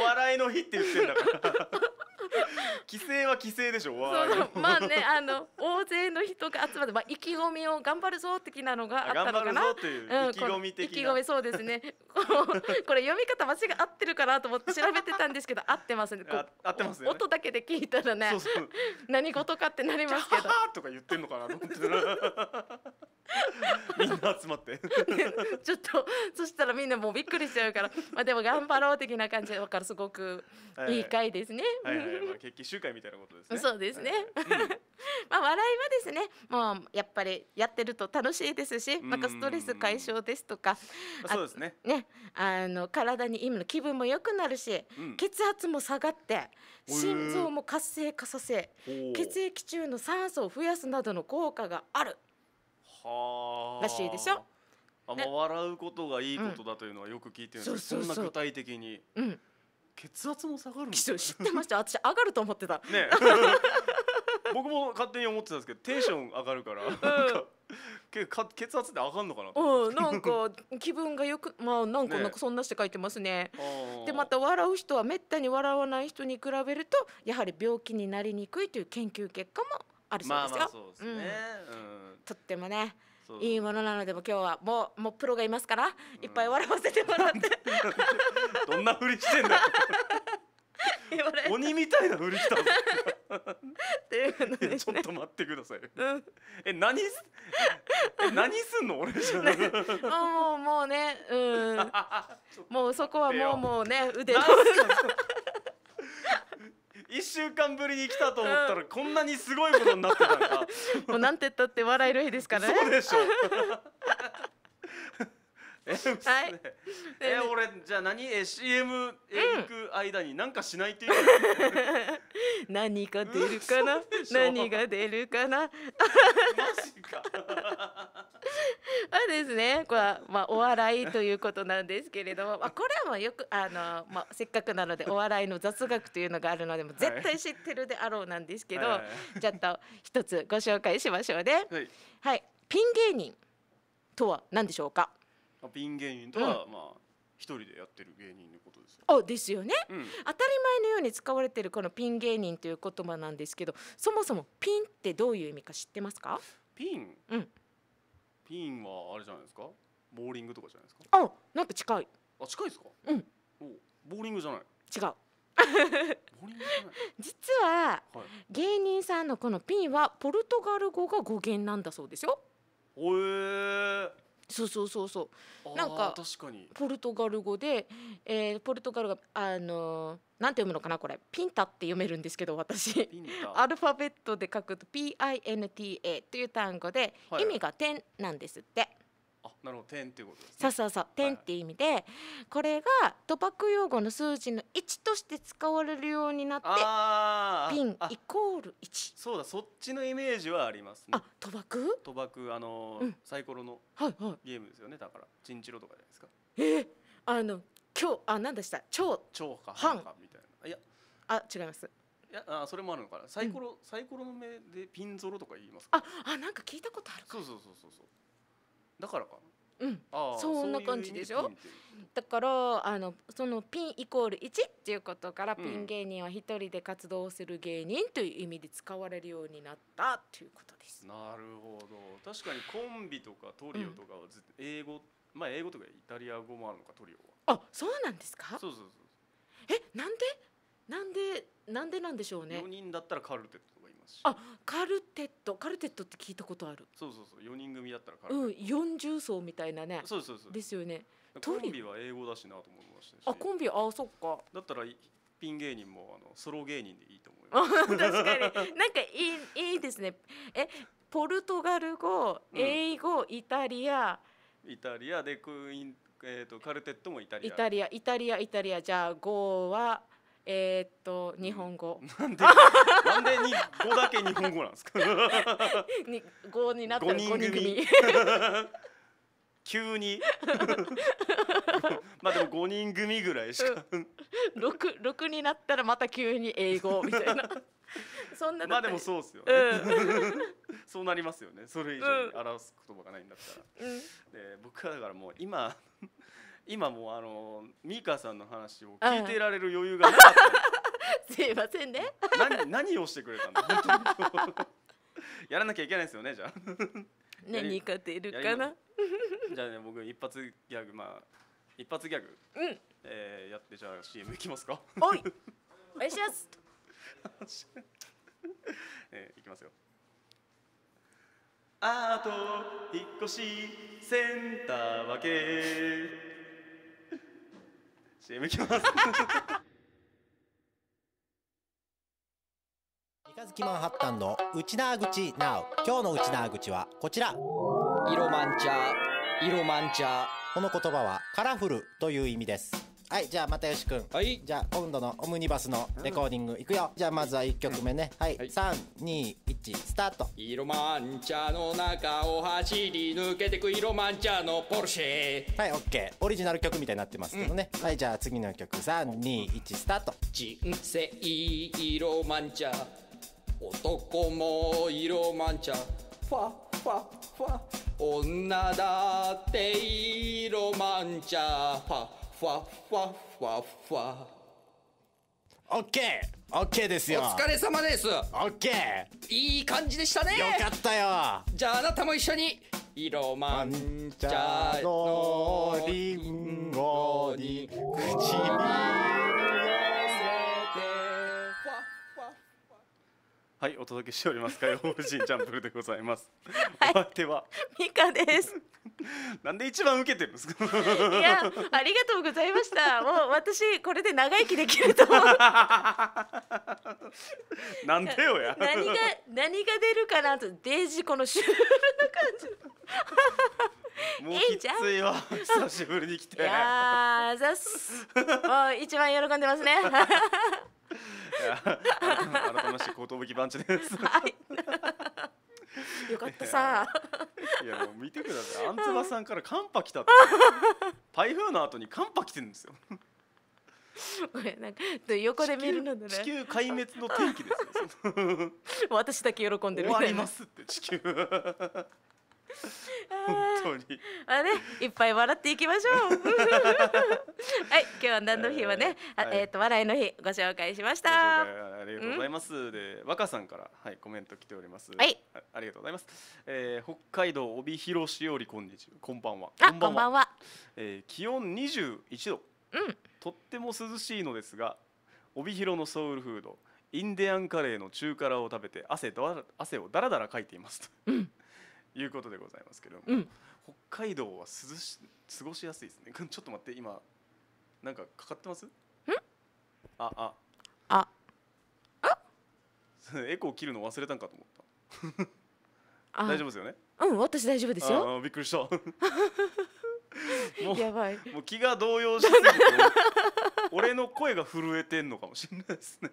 お笑いの日って言ってんだから 規制は規制でしょそうまあねあの大勢の人が集まって、まあ、意気込みを頑張るぞ的なのがあったのかな頑張るぞと意気込み的、うん、意気込みそうですねこれ読み方間違ってるかなと思って調べてたんですけど合ってますね合ってます、ね、音だけで聞いたらね何事かってなりますけどとか言ってんのかなと思ってみんな集まって ちょっとそしたらみんなもうびっくりしちゃうからまあでも頑張ろう的な感じだからすごくいい回ですね、はいはいはい決起集会みたいなことですね。そうですね。まあ、笑いはですね、もう、やっぱり、やってると楽しいですし、またストレス解消ですとか。そうですね。ね、あの、体に今の気分も良くなるし、血圧も下がって。心臓も活性化させ、血液中の酸素を増やすなどの効果がある。らしいでしょ。あ、もう笑うことがいいことだというのはよく聞いてるんです。そんな具体的に。うん。血圧も下がる知ってました私上がると思ってたね 僕も勝手に思ってたんですけどテンション上がるから、うん、か血圧って上がるのかなうんなんか気分がよくまあなんかそんなして書いてますね、ね、でまた笑う人はめったに笑わない人に比べるとやはり病気になりにくいという研究結果もあるそうですよ、そうですね、うん、とってもねいいものなのでも今日はもうもうプロがいますからいっぱい笑わせてもらって どんなふりしてんだ 鬼みたいなふりしたっていうのね、ちょっと待ってください、うん、え何すえ何すんの俺じゃなもうもうねうん もうそこはもうもうね腕の1週間ぶりに来たと思ったらこんなにすごいことになってたのかもうなんて言ったって笑える日ですからねそうでしょ え、はい、え、俺じゃあ何え CM 行く間に何かしないという、うん、何か出るかな何が出るかな マジか あですねこれは、まあ、お笑いということなんですけれども、まあ、これはよくあの、まあ、せっかくなのでお笑いの雑学というのがあるのでも絶対知ってるであろうなんですけど、はい、ちょっと一つご紹介しましょうね。はい、はい、ピン芸人とは何でしょうかピン芸人とは、うん、まあ一人でやってる芸人のことですよ、あ、ですよね、うん、当たり前のように使われてるこのピン芸人という言葉なんですけど、そもそもピンってどういう意味か知ってますか？ピン、うん、ピンはあれじゃないですかボーリングとかじゃないですかあなんか近いあ近いですかうんおボーリングじゃない違うボーリングじゃない実は、はい、芸人さんのこのピンはポルトガル語が語源なんだそうですよへえーそうそうそうそうなんかポルトガル語で、えー、ポルトガルがあのー、なんて読むのかなこれピンタって読めるんですけど私アルファベットで書くと PINTA という単語で、はい、意味が点なんですって。なるほど点っていうことです、ね、そうそうそう点っていう意味で、はい、これが賭博用語の数字の1として使われるようになってピンイコール1そうだそっちのイメージはありますねあ賭博賭博あのうん、サイコロのゲームですよね、だからチンチロとかじゃないですかえー、あの今日あ何でした超超か半かみたいないやあ違いますいやあそれもあるのかなサイコロ、うん、サイコロの目でピンゾロとか言いますかああなんか聞いたことあるかそうそうそうそうそうだからかなうんそんな感じでしょだからあのそのピンイコール1っていうことから、ピン芸人は一人で活動する芸人という意味で使われるようになったということですなるほど確かにコンビとかトリオとかは、英語まあ英語とかイタリア語もあるのかトリオはあそうなんですかそうそうそうえなんでなんでなんでなんでしょうね4人だったらカルテットますあカルテットカルテットって聞いたことあるそうそうそう4人組だったらカルテットうん40層みたいなねそうそうそうですよねコンビは英語だしなと思いましたしあコンビあそっかだったらピン芸人もあのソロ芸人でいいと思います確かになんかいいいいですねえポルトガル語英語、うん、イタリアイタリアでクイーンえーと、とカルテットもイタリアイタリアイタリアイタリアじゃあ5はえー、っと日本語。なんでなんでに五だけ日本語なんですか。に五になったら五人組。急に まあでも五人組ぐらいしか 6, 6になったらまた急に英語みたいなそんなまあでもそうですよね、うん、そうなりますよねそれ以上に表す言葉がないんだったら、うん、で僕はだからもう今今もあのミカさんの話を聞いてられる余裕がなかった すいませんね何何をしてくれたんだやらなきゃいけないですよねじゃあ何か出るかなじゃあね僕一発ギャグまあ一発ギャグ、うん、えー、やってじゃあ CM いきますかおいお願いします えー、いきますよアート引っ越しセンター分け CM いきます 三日月マンハッタンの内縄口 NOW 今日の内縄口はこちら色マンチャ色マンチャこの言葉はカラフルという意味ですはいじゃあま又吉君はいじゃあ今度のオムニバスのレコーディングいくよ、じゃあまずは1曲目ね、はい、はい、321チスタート色マンチャの中を走り抜けてく色マンチャのポルシェはいオッケーオリジナル曲みたいになってますけどね、はいじゃあ次の曲321スタート人生色マンチャ男も色マンチャファファファ女だって色マンチャファファファファファオッケーオッケーですよお疲れ様ですオッケーいい感じでしたねよかったよじゃああなたも一緒に色まん茶のりんごに口にはいお届けしております火曜法人ジャンプルでございます はい、お相手はミカです なんで一番受けてるんですか いやありがとうございましたもう私これで長生きできると思うなんでよや何が何が出るかなとデージこのシュールな感じもうきついわ久しぶりに来ていやーザす。もう一番喜んでますね改めまして寿番地です。はい。よかったさ。いやもう見てください。あんつばさんから寒波来たって。台風の後に寒波来てるんですよ。これなんか横で見るのね地球壊滅の天気ですよ 私だけ喜んでるみ終わりますって地球 当にあねいっぱい笑っていきましょう はい今日は何の日はね、えー、えー、と笑いの日ご紹介しましたありがとうございます、うん、で若さんからはいコメント来ておりますはいありがとうございます、えー、北海道帯広市よりこんにちはこんばんはこんばんはこえー、気温二十一度、うん、とっても涼しいのですが帯広のソウルフードインディアンカレーの中辛を食べて汗だ汗をだらだらかいていますうんいうことでございますけれども、うん、北海道は涼し過ごしやすいですね ちょっと待って今なんかかかってますああああ エコー切るの忘れたんかと思った大丈夫ですよねうん私大丈夫ですよびっくりした もうやばいもう気が動揺しすぎて俺の声が震えてんのかもしれないですね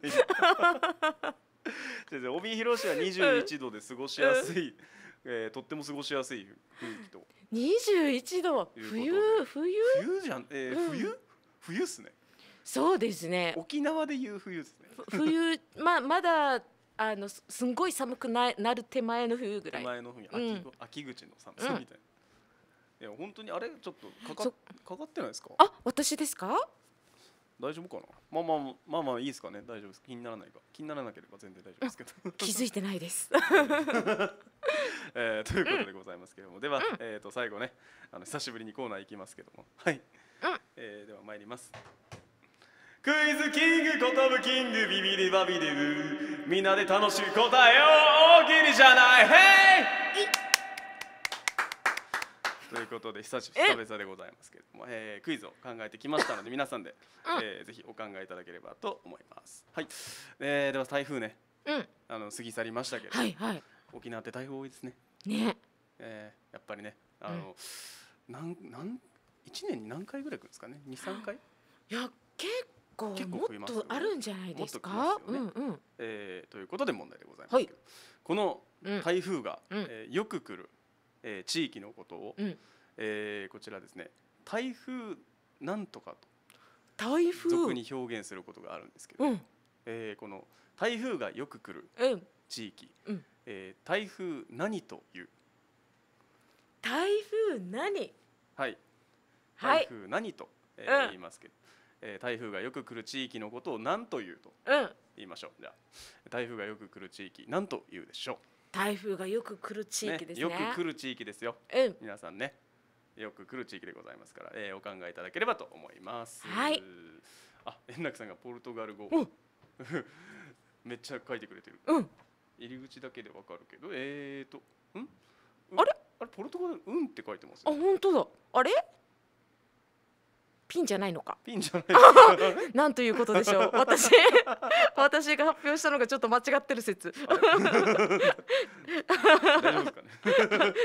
帯広市は21度で過ごしやすい、うんえー、とっても過ごしやすい雰囲気と二十一度冬冬冬じゃん、えー、うん、冬冬っすねそうですね沖縄でいう冬ですね 冬まあ、まだあのすんごい寒くない、なる手前の冬ぐらい手前の冬秋,、うん、秋口の寒さみたいな、うんいや本当にあれちょっとかかかかってないですか？あ、私ですか？大丈夫かなまあまあまあまあいいですかね大丈夫です気にならないか気にならなければ全然大丈夫ですけど 気づいてないです えー、ということでございますけれども、では、えー、と最後ねあの久しぶりにコーナー行きますけどもはい、えー、では参りますクイズキングコトブキングビビリバビリブみんなで楽しく答えよう大喜利じゃないヘイということで久し久々でございますけれども、えー、クイズを考えてきましたので皆さんで、うえー、ぜひお考えいただければと思います。はい、えー、では台風ね、うんあの過ぎ去りましたけど、はいはい沖縄って台風多いですね。ねえー、やっぱりねあの、なんなん一年に何回ぐらい来るんですかね二三回、いや結構結構も増えっますとあるんじゃないですかとうんうえということで問題でございますはいこのうん台風が、うんえーよく来るえー、地域のことを、うん、えー、こちらですね台風なんとかと台風俗に表現することがあるんですけど、うん、えー、この台風がよく来る地域、うん、えー、台風何という台風何はい台風何と、えー、うん、言いますけど、えー、台風がよく来る地域のことを何というと言いましょう、じゃあ台風がよく来る地域何というでしょう台風がよく来る地域ですね、ね、よく来る地域ですよ、うん、皆さんねよく来る地域でございますから、えー、お考えいただければと思いますはいあ円楽さんがポルトガル語 めっちゃ書いてくれてる、うん、入り口だけでわかるけどえーとんあれあれポルトガルうんって書いてます、ね、あ本当だあれピンじゃないのか。ピンじゃない。なんということでしょう。私 私が発表したのがちょっと間違ってる説。ね、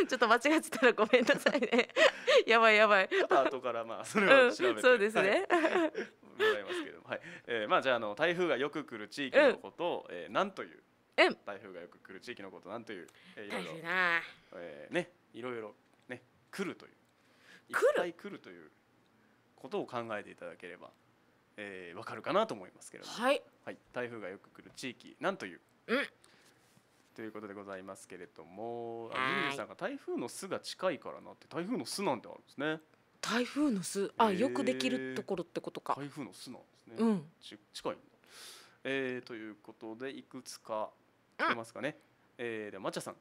ちょっと間違ってたらごめんなさいね。やばいやばい。後からまあそれを、うん、そうですね。ございますけどはい。えまあじゃあの台風がよく来る地域のことを、えなんという。うん、台風がよく来る地域のことなんという、えー、いえねいろいろね来るという来る来るということを考えていただければ、えー、分かるかなと思いますけれども、はい、はい、台風がよく来る地域なんという、うん、ということでございますけれどもあ神宮さんが台風の巣が近いからなって台風の巣なんてあるんですね。台風の巣あ、えー、よくできるところってことか台風の巣なんですね、うん、ち近いんえー、ということでいくつか出ますかね、うん、えー、ではまちゃさん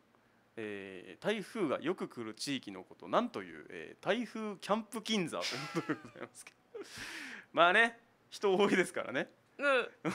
えー、台風がよく来る地域のことなんという、えー、台風キャンプ金座ということでございますけどまあね人多いですからね。うん、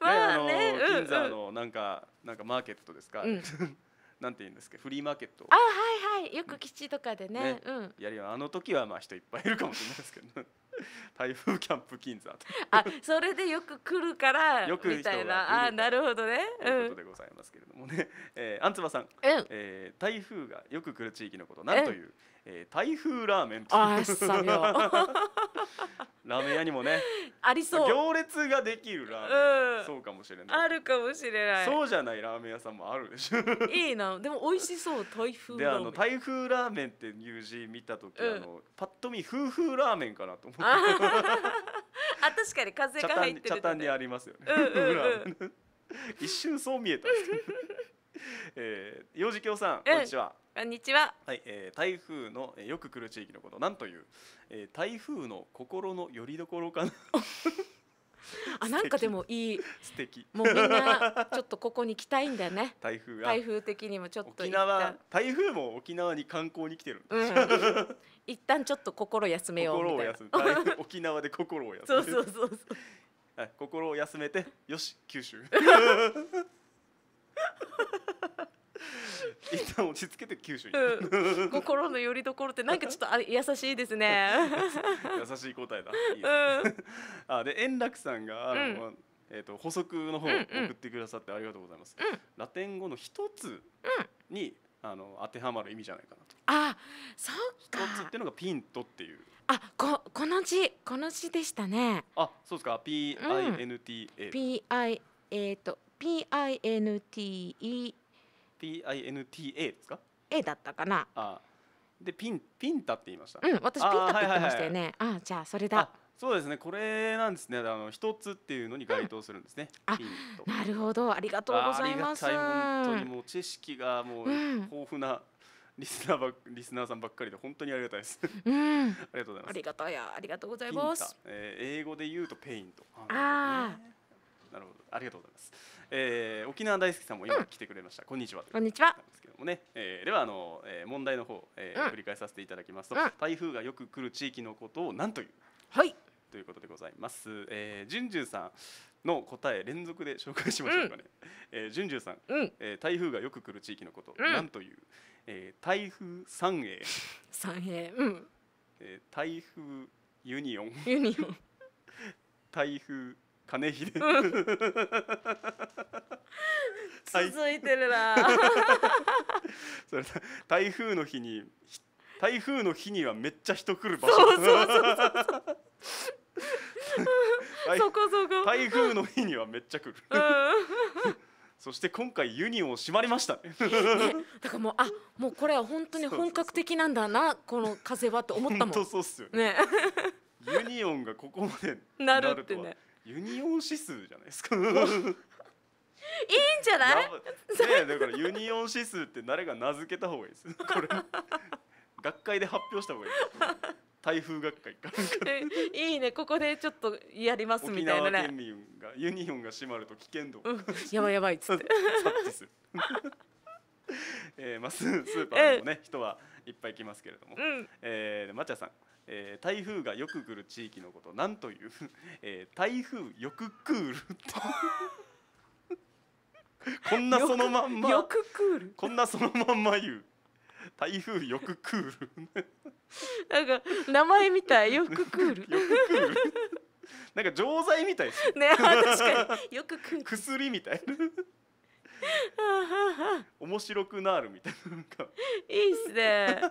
まあね、あの金座のなんか、なんかマーケットですか、うん、なんて言うんですかフリーマーケットあはいはいよく基地とかでね、うん、やるよあの時はまあ人いっぱいいるかもしれないですけど 台風キャンプ金座あそれでよく来るからよくみたいなあなるほどね、ということでございますけれどもね、えー、あんつばさん、うん、えー、台風がよく来る地域のことなんという、えー、台風ラーメンと ラーメン屋にもねありそう行列ができるラーメン、うん、そうかもしれないあるかもしれないそうじゃないラーメン屋さんもあるでしょいいなでも美味しそう台風であの台風ラーメンっていう字見た時、うん、あのパッと見夫婦ラーメンかなと思って あ確かに風が入ってる茶炭にありますよね、うんうんうん、一瞬そう見えたえ幼児京さん、こんにちは。こんにちは。はい、えー、台風の、えー、よく来る地域のこと、なんという、えー、台風の心の拠り所かな。あなんかでもいい素敵もうみんなちょっとここに来たいんだよね 台風台風的にもちょっと沖縄台風も沖縄に観光に来てる、うん、一旦ちょっと心休めよう心を休め沖縄で心を休めそうそうそうそう心を休めてよし九州 一旦落ち着けて九州に、うん、心の拠り所ってなんかちょっとあ優しいですね 優しい答えだいい、ねうん、あで円楽さんがあの、うん、えーと、補足の方を送ってくださってありがとうございます、うんうん、ラテン語の一つに、あの当てはまる意味じゃないかなとあそうか一つっていうのがピントっていうあここの字この字でしたねあそうですか PINTA、うん、PI えっ、と PINTE PINTA ですか A だったかなあでピンピンタって言いましたうん私ピンタって言ってましたよねあ,、あじゃあそれだそうですねこれなんですねあの一つっていうのに該当するんですね、うん、あなるほどありがとうございます本当にもう知識がもう豊富な、リスナーばリスナーさんばっかりで本当にありがたいです。うん、ありがとうございます。ありがたやありがとうございます。えー、英語で言うとペイント。ああ、ね、なるほどありがとうございます。えー、沖縄大好きさんも今来てくれました、うん、こんにちはこんにちはですけどもね、えー、ではあの、えー、問題の方、えー、うん、繰り返させていただきますと、うん、台風がよく来る地域のことを何というはいということでございます、えー、じゅんじゅんさんの答え連続で紹介しましょうかね、うん、えー、じゅんじゅんさん、うん、えー、台風がよく来る地域のこと、うん、何という、えー、台風三栄三栄うん、えー、台風ユニオンユニオン 台風金秀、続いてるな それ台風の日に台風の日にはめっちゃ人来る場所そうそうそうそう そこそこ台風の日にはめっちゃ来る、うん、そして今回ユニオン閉まりました、ね、だからもうあもうこれは本当に本格的なんだなこの風はって思ったもんそうっすよね、ね、ユニオンがここまでなるってねユニオン指数じゃないですかいいんじゃないねだからユニオン指数って誰が名付けた方がいいですこれ学会で発表した方がいい台風学会かいいねここでちょっとやりますみたいなね沖縄県民がユニオンが閉まると危険度、うん、やばいやばいっつって えー、まあスーパーにもね、人はいっぱい来ますけれども、うん、えー、まちゃさんえー、台風がよく来る地域のことなんという、えー、台風よくクールと こんなそのまんまよくクールこんなそのまんま言う台風よくクールなんか名前みたいよくクールなんか錠剤みたいね確かによくクール薬みたいな面白くなるみたいなないいっすね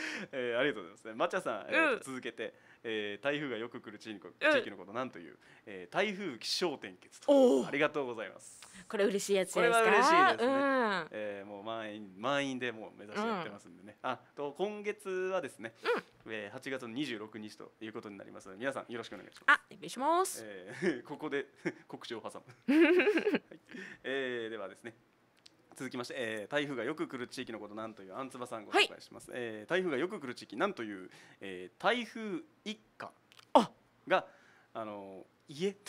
えー、ありがとうございます、ね。まちゃさん、えー、続けて、えー、台風がよく来る地域のことなんという、えー、台風気象転結おとーありがとうございます。これ嬉しいやつですかこれは嬉しいですねうんえー、もう満員満員でもう目指してやってますんでね。あと今月はですね、えー8月の26日ということになります皆さんよろしくお願いします。あ、お願いします。えー ここで告知を挟む、はいえーではですね、続きまして、えー、台風がよく来る地域のことなんというあんつばさんご紹介します、はい、えー、台風がよく来る地域なんという、えー、台風一過があの家と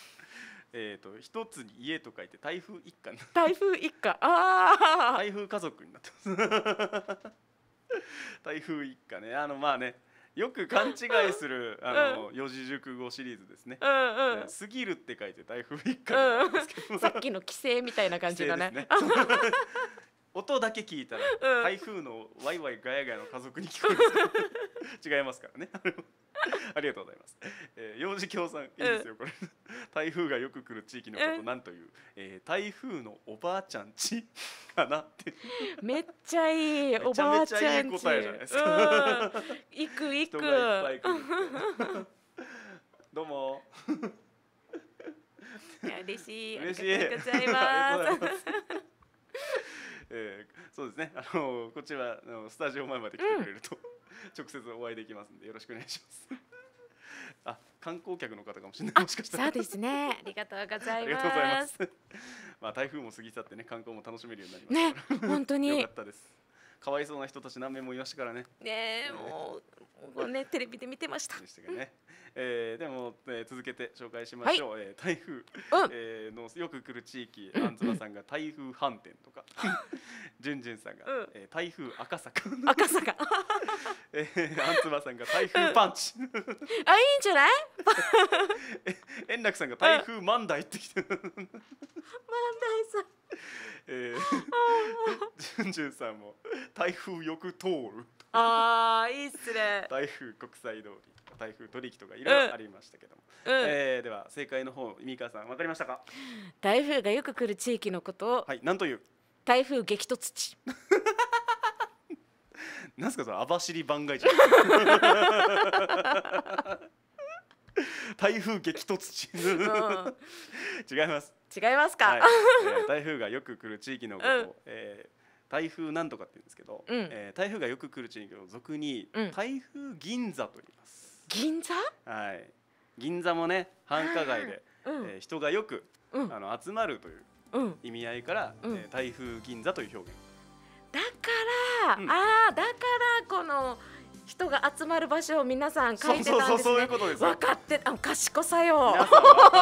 えと一つに家と書いて台風一家台風一家ああ台風家族になってます 台風一家ねあのまあねよく勘違いするあの、四字熟語シリーズですね。うんうん。過ぎるって書いて台風一過なん さっきの規制みたいな感じだね。音だけ聞いたら、台風のワイワイガヤガヤの家族に聞こえます。違いますからね。ありがとうございます。えー、幼児協賛いいですよこれ。台風がよく来る地域のことなんという、えー、台風のおばあちゃんち かなって。めっちゃいいおばあちゃんち。答えじゃないですか。行く行く。どうも。いや嬉しい。嬉しい。ありがとうございます。えー、そうですね。あのこちらのスタジオ前まで来てくれると、うん。直接お会いできますんでよろしくお願いします あ、観光客の方かもしれない。もしかしたら。そうですね。ありがとうございます。ます まあ台風も過ぎ去ってね、観光も楽しめるようになりました。ね、本当に。よかったです。かわいそうな人たち何名もいましたからね。ねもう、もうね、テレビで見てました。でしたね。えー、でも、えー、続けて紹介しましょう、はい、えー、台風、うん、えー、のよく来る地域、うん、あんずまさんが台風反転とかじゅんじゅんさんが、うん、えー、台風赤坂赤坂 えー、あんつばさんが台風パンチ、うん、あいいんじゃない 円楽さんが台風万代ってきて万代さんええ、じゅんじゅんさんも台風よく通るああいいっすね台風国際通り台風取引とかいろいろありましたけども、うん、えー、では正解の方三川さんわかりましたか台風がよく来る地域のことをはい何という台風激突地なんすかその網走番外地台風激突地、うん、違います違いますか、はい、えー、台風がよく来る地域のことを、うん、えー台風なんとかって言うんですけど、うん、えー、台風がよく来る地域を俗に、台風銀座と言います。銀座はい銀座もね繁華街で、うん、えー、人がよく、うん、あの集まるという意味合いから、うん、えー、台風銀座という表現だから、うん、ああだからこの人が集まる場所を皆さん書いてたんですね。分かってあ賢さよ。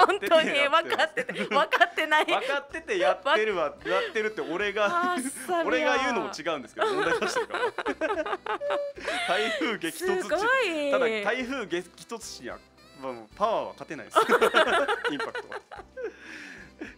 本当に分かってて分かってない。分かっててやってるわやってるって俺が 俺が言うのも違うんですけど問題出してるから。台風激突地。ただ台風激突市やパワーは勝てないです。インパクトは。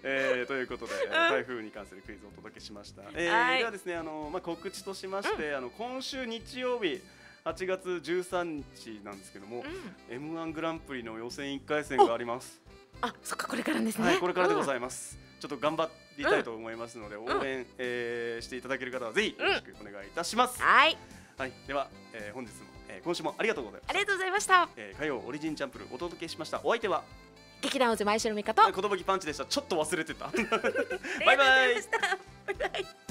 えー、ということで、台風に関するクイズをお届けしました。えー、ではですね、あのまあ告知としまして、あの今週日曜日。8月13日なんですけども、うん、M1 グランプリの予選1回戦があります。あ、そっかこれからですね。はい、これからでございます。うん、ちょっと頑張りたいと思いますので、うん、応援、えー、していただける方はぜひよろしくお願いいたします。はい。はい、では、えー、本日も、えー、今週もありがとうございました。ありがとうございました。えー、火曜オリジンチャンプルお届けしました。お相手は劇団オズ前城美香と。い、言葉きパンチでした。ちょっと忘れてた。バイバイ。バイバイ。